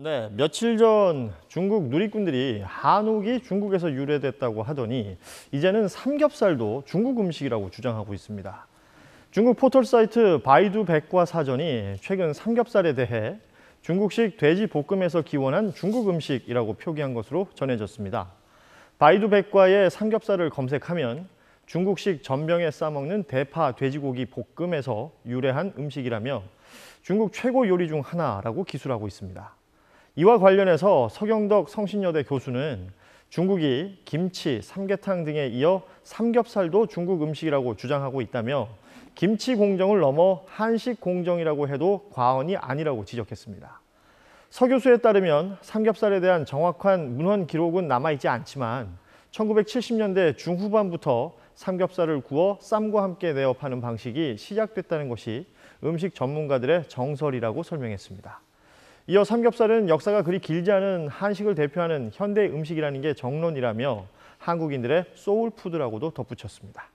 네, 며칠 전 중국 누리꾼들이 한옥이 중국에서 유래됐다고 하더니 이제는 삼겹살도 중국 음식이라고 주장하고 있습니다. 중국 포털 사이트 바이두 백과 사전이 최근 삼겹살에 대해 중국식 돼지 볶음에서 기원한 중국 음식이라고 표기한 것으로 전해졌습니다. 바이두 백과의 삼겹살을 검색하면 중국식 전병에 싸먹는 대파 돼지고기 볶음에서 유래한 음식이라며 중국 최고 요리 중 하나라고 기술하고 있습니다. 이와 관련해서 서경덕 성신여대 교수는 중국이 김치, 삼계탕 등에 이어 삼겹살도 중국 음식이라고 주장하고 있다며 김치 공정을 넘어 한식 공정이라고 해도 과언이 아니라고 지적했습니다. 서 교수에 따르면 삼겹살에 대한 정확한 문헌 기록은 남아있지 않지만 1970년대 중후반부터 삼겹살을 구워 쌈과 함께 내어 파는 방식이 시작됐다는 것이 음식 전문가들의 정설이라고 설명했습니다. 이어 삼겹살은 역사가 그리 길지 않은 한식을 대표하는 현대 음식이라는 게 정론이라며 한국인들의 소울푸드라고도 덧붙였습니다.